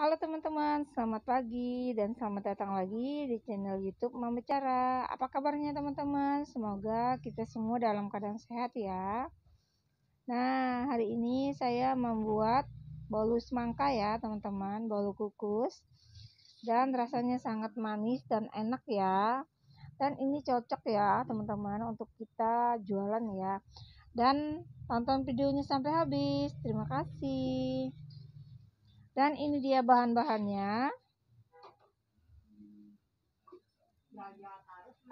Halo teman-teman, selamat pagi dan selamat datang lagi di channel YouTube Mama Cara. Apa kabarnya teman-teman? Semoga kita semua dalam keadaan sehat ya. Nah, hari ini saya membuat bolu semangka ya, teman-teman, bolu kukus. Dan rasanya sangat manis dan enak ya. Dan ini cocok ya, teman-teman, untuk kita jualan ya. Dan tonton videonya sampai habis. Terima kasih. Dan ini dia bahan-bahannya.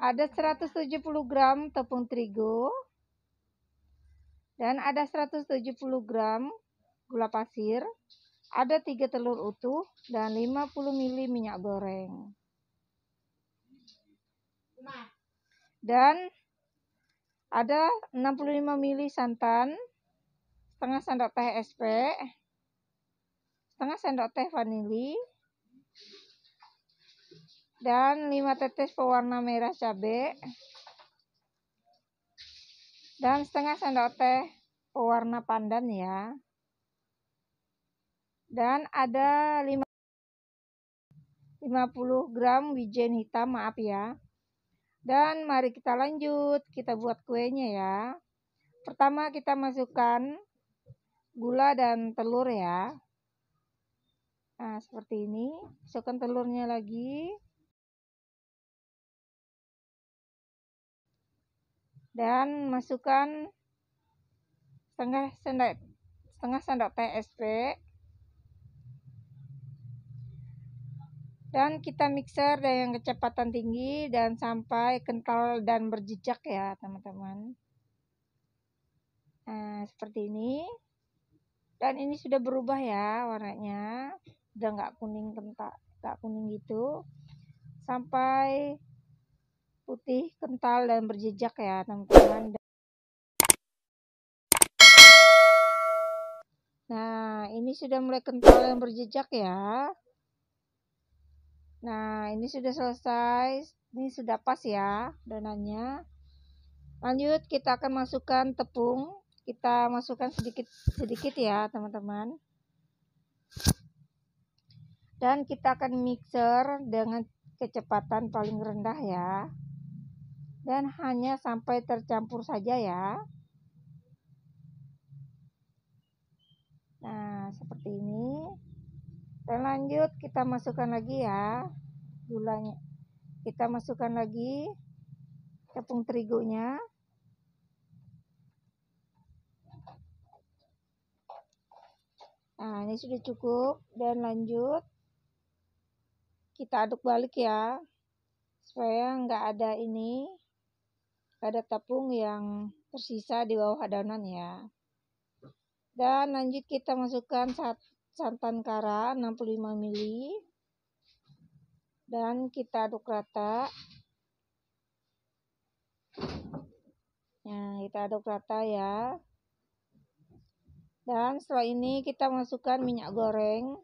Ada 170 gram tepung terigu. Dan ada 170 gram gula pasir. Ada 3 telur utuh dan 50 ml minyak goreng. Dan ada 65 ml santan, setengah sendok teh SP, setengah sendok teh vanili dan 5 tetes pewarna merah cabai dan setengah sendok teh pewarna pandan ya dan ada 5 50 gram wijen hitam maaf ya dan mari kita lanjut kita buat kuenya ya pertama kita masukkan gula dan telur ya nah seperti ini masukkan telurnya lagi dan masukkan setengah sendok setengah sendok teh SP dan kita mixer dengan kecepatan tinggi dan sampai kental dan berjejak ya teman-teman nah seperti ini dan ini sudah berubah ya warnanya udah nggak kuning kental nggak kuning gitu sampai putih kental dan berjejak ya teman-teman nah ini sudah mulai kental dan berjejak ya nah ini sudah selesai ini sudah pas ya dananya lanjut kita akan masukkan tepung kita masukkan sedikit sedikit ya teman-teman dan kita akan mixer dengan kecepatan paling rendah ya dan hanya sampai tercampur saja ya nah seperti ini dan lanjut kita masukkan lagi ya gulanya kita masukkan lagi tepung terigunya nah ini sudah cukup dan lanjut kita aduk balik ya supaya nggak ada ini ada tepung yang tersisa di bawah adonan ya dan lanjut kita masukkan santan kara 65 ml dan kita aduk rata nah kita aduk rata ya dan setelah ini kita masukkan minyak goreng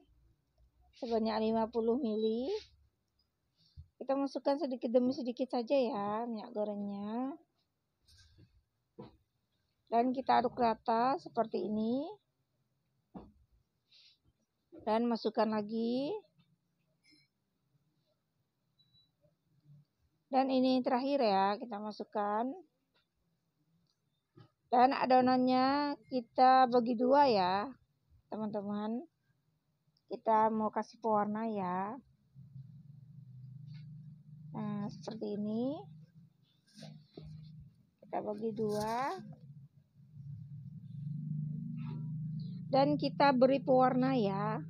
sebanyak 50 ml. Kita masukkan sedikit demi sedikit saja ya minyak gorengnya. Dan kita aduk rata seperti ini. Dan masukkan lagi. Dan ini terakhir ya, kita masukkan. Dan adonannya kita bagi dua ya, teman-teman kita mau kasih pewarna ya nah seperti ini kita bagi dua dan kita beri pewarna ya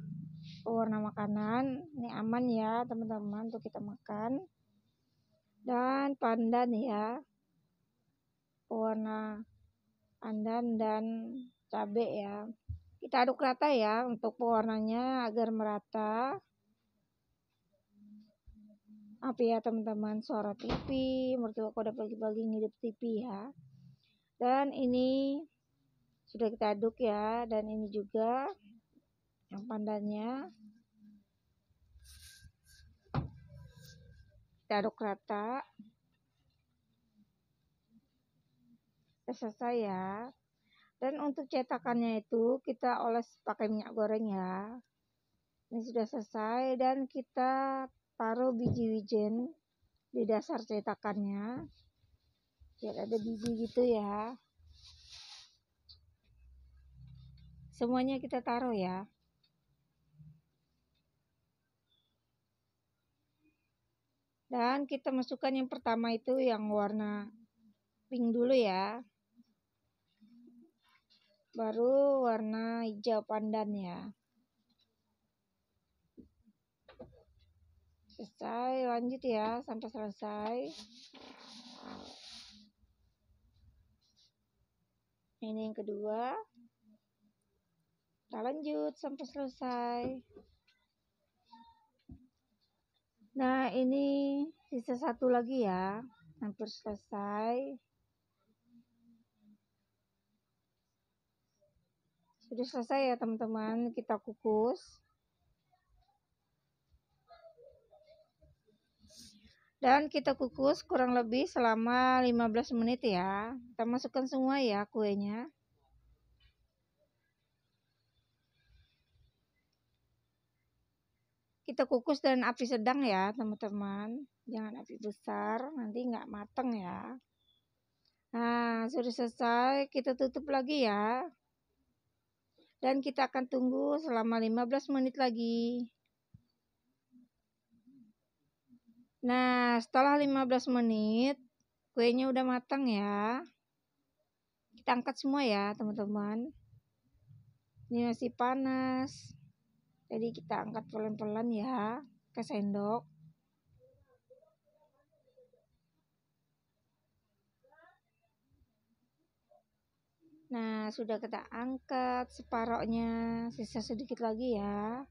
pewarna makanan ini aman ya teman-teman untuk kita makan dan pandan ya pewarna pandan dan cabai ya kita aduk rata ya untuk pewarnanya agar merata apa ya teman-teman suara TV mertua koda bagi-bagi ngidup TV ya dan ini sudah kita aduk ya dan ini juga yang pandannya kita aduk rata sudah selesai ya dan untuk cetakannya itu kita oles pakai minyak goreng ya. Ini sudah selesai dan kita taruh biji wijen di dasar cetakannya. Biar ada biji gitu ya. Semuanya kita taruh ya. dan kita masukkan yang pertama itu yang warna pink dulu ya baru warna hijau pandan ya selesai lanjut ya sampai selesai ini yang kedua kita lanjut sampai selesai nah ini sisa satu lagi ya hampir selesai Sudah selesai ya teman-teman, kita kukus. Dan kita kukus kurang lebih selama 15 menit ya. Kita masukkan semua ya kuenya. Kita kukus dan api sedang ya teman-teman. Jangan api besar, nanti nggak mateng ya. Nah, sudah selesai, kita tutup lagi ya dan kita akan tunggu selama 15 menit lagi. Nah, setelah 15 menit, kuenya udah matang ya. Kita angkat semua ya, teman-teman. Ini masih panas. Jadi kita angkat pelan-pelan ya ke sendok. Nah, sudah kita angkat separohnya, sisa sedikit lagi ya.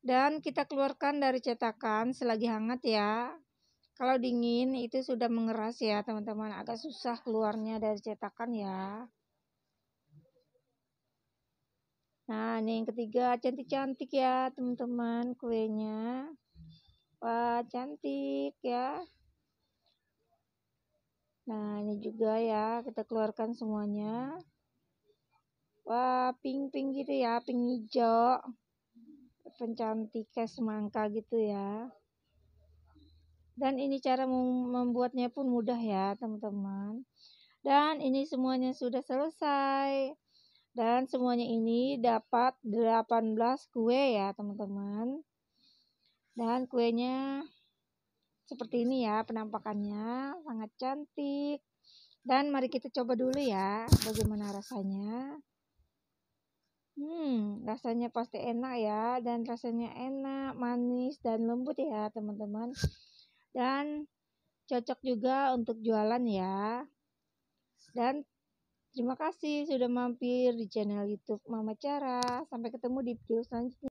Dan kita keluarkan dari cetakan selagi hangat ya. Kalau dingin itu sudah mengeras ya, teman-teman. Agak susah keluarnya dari cetakan ya. Nah, ini yang ketiga cantik-cantik ya, teman-teman, kuenya. Wah, cantik ya. Nah, ini juga ya, kita keluarkan semuanya. Wah, pink-pink gitu ya, pink hijau. Pencantik kayak semangka gitu ya. Dan ini cara membuatnya pun mudah ya, teman-teman. Dan ini semuanya sudah selesai. Dan semuanya ini dapat 18 kue ya, teman-teman. Dan kuenya seperti ini ya penampakannya sangat cantik dan mari kita coba dulu ya bagaimana rasanya hmm rasanya pasti enak ya dan rasanya enak manis dan lembut ya teman-teman dan cocok juga untuk jualan ya dan terima kasih sudah mampir di channel youtube mama cara sampai ketemu di video selanjutnya